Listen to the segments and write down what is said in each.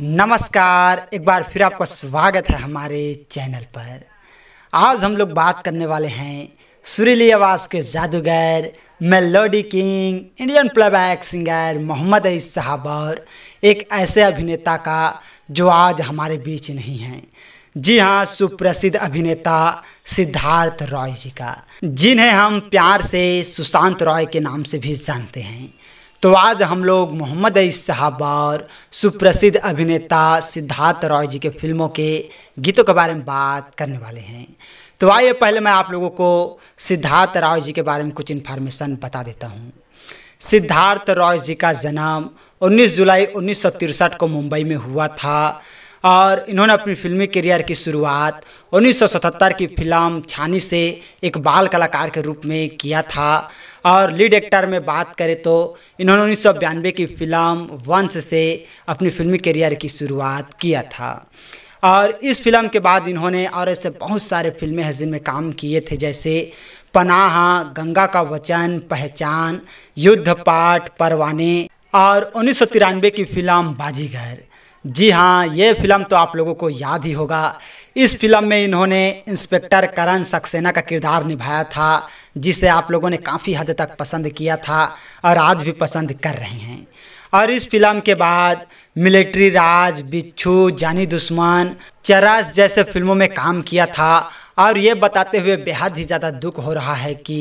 नमस्कार एक बार फिर आपका स्वागत है हमारे चैनल पर आज हम लोग बात करने वाले हैं सुरीली आवाज़ के जादूगर melody king Indian playback singer Mohammed अई साहब और एक ऐसे अभिनेता का जो आज हमारे बीच नहीं हैं जी हाँ सुप्रसिद्ध अभिनेता सिद्धार्थ रॉय जी का जिन्हें हम प्यार से सुशांत रॉय के नाम से भी जानते हैं तो आज हम लोग मोहम्मद साहब और सुप्रसिद्ध अभिनेता सिद्धार्थ रॉय जी के फिल्मों के गीतों के बारे में बात करने वाले हैं तो आइए पहले मैं आप लोगों को सिद्धार्थ रॉय जी के बारे में कुछ इन्फॉर्मेशन बता देता हूँ सिद्धार्थ रॉय जी का जन्म 19 जुलाई उन्नीस को मुंबई में हुआ था और इन्होंने अपनी फिल्मी करियर की शुरुआत 1977 की फिल्म छानी से एक बाल कलाकार के रूप में किया था और लीड एक्टर में बात करें तो इन्होंने उन्नीस की फिल्म वंश से अपनी फिल्मी करियर की शुरुआत किया था और इस फिल्म के बाद इन्होंने और ऐसे बहुत सारे फिल्में हैं जिनमें काम किए थे जैसे पनाह गंगा का वचन पहचान युद्ध पाठ परवाने और उन्नीस की फिल्म बाजीगर जी हाँ ये फिल्म तो आप लोगों को याद ही होगा इस फिल्म में इन्होंने इंस्पेक्टर करण सक्सेना का किरदार निभाया था जिसे आप लोगों ने काफ़ी हद तक पसंद किया था और आज भी पसंद कर रहे हैं और इस फिल्म के बाद मिलिट्री राज बिच्छू जानी दुश्मन चरास जैसे फिल्मों में काम किया था और ये बताते हुए बेहद ही ज़्यादा दुख हो रहा है कि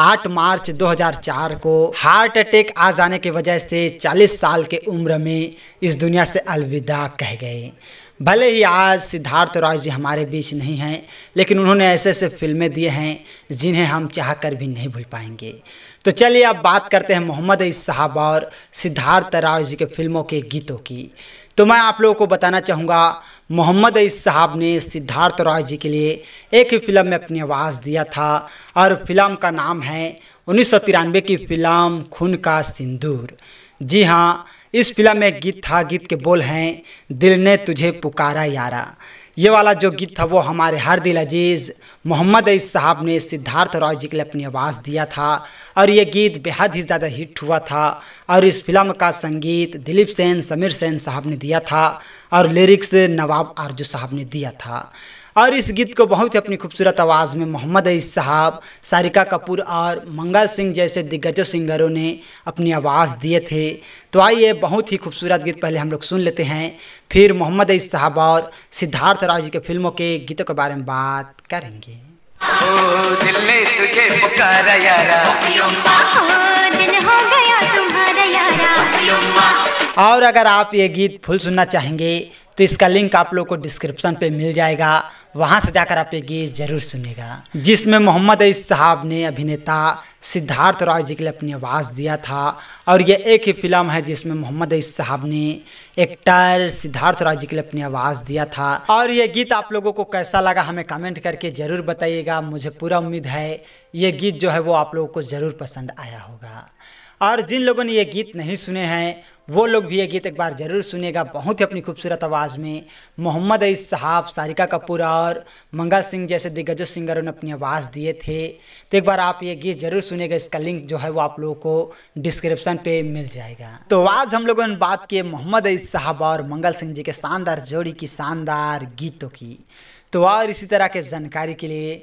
8 मार्च 2004 को हार्ट अटैक आ जाने की वजह से 40 साल के उम्र में इस दुनिया से अलविदा कह गए भले ही आज सिद्धार्थ राज जी हमारे बीच नहीं हैं लेकिन उन्होंने ऐसे ऐसे फिल्में दिए हैं जिन्हें हम चाह कर भी नहीं भूल पाएंगे तो चलिए अब बात करते हैं मोहम्मद इस साहब और सिद्धार्थ राज जी के फिल्मों के गीतों की तो मैं आप लोगों को बताना चाहूँगा मोहम्मद अईस साहब ने सिद्धार्थ रॉय जी के लिए एक ही फिल्म में अपनी आवाज़ दिया था और फिल्म का नाम है उन्नीस की फिल्म खून का सिंदूर जी हाँ इस फिल्म में गीत था गीत के बोल हैं दिल ने तुझे पुकारा यारा ये वाला जो गीत था वो हमारे हर दिल अजीज़ मोहम्मद अईस साहब ने सिद्धार्थ रॉय जी के लिए अपनी आवाज़ दिया था और ये गीत बेहद ही ज़्यादा हिट हुआ था और इस फिल्म का संगीत दिलीप सेन समीर सेन साहब ने दिया था और लिरिक्स नवाब आरजू साहब ने दिया था और इस गीत को बहुत ही अपनी खूबसूरत आवाज़ में मोहम्मद अई साहब सारिका कपूर और मंगल सिंह जैसे दिग्गजों सिंगरों ने अपनी आवाज़ दिए थे तो आइए बहुत ही खूबसूरत गीत पहले हम लोग सुन लेते हैं फिर मोहम्मद अई साहब और सिद्धार्थ राव जी के फिल्मों के गीतों के बारे में बात करेंगे ओ तुझे पुकारा यारा ओ दिल हो गया तुम्हारा यारा और अगर आप ये गीत फुल सुनना चाहेंगे तो इसका लिंक आप लोग को डिस्क्रिप्शन पे मिल जाएगा वहाँ से जाकर आप ये गीत जरूर सुनेगा जिसमें मोहम्मद अई साहब ने अभिनेता सिद्धार्थ रॉय जी के लिए अपनी आवाज़ दिया था और ये एक ही फिल्म है जिसमें मोहम्मद अईस साहब ने एक्टर सिद्धार्थ रॉय जी के लिए अपनी आवाज़ दिया था और ये गीत आप लोगों को कैसा लगा हमें कमेंट करके ज़रूर बताइएगा मुझे पूरा उम्मीद है ये गीत जो है वो आप लोगों को ज़रूर पसंद आया होगा और जिन लोगों ने ये गीत नहीं सुने हैं वो लोग भी ये गीत एक बार ज़रूर सुनेगा बहुत ही अपनी खूबसूरत आवाज़ में मोहम्मद अई साहब सारिका कपूर और मंगल सिंह जैसे दिग्गजों सिंगरों ने अपनी आवाज़ दिए थे तो एक बार आप ये गीत ज़रूर सुनेगा इसका लिंक जो है वो आप लोगों को डिस्क्रिप्शन पे मिल जाएगा तो आज हम लोगों ने बात की मोहम्मद अई साहब और मंगल सिंह जी के शानदार जोड़ी की शानदार गीतों की तो और इसी तरह के जानकारी के लिए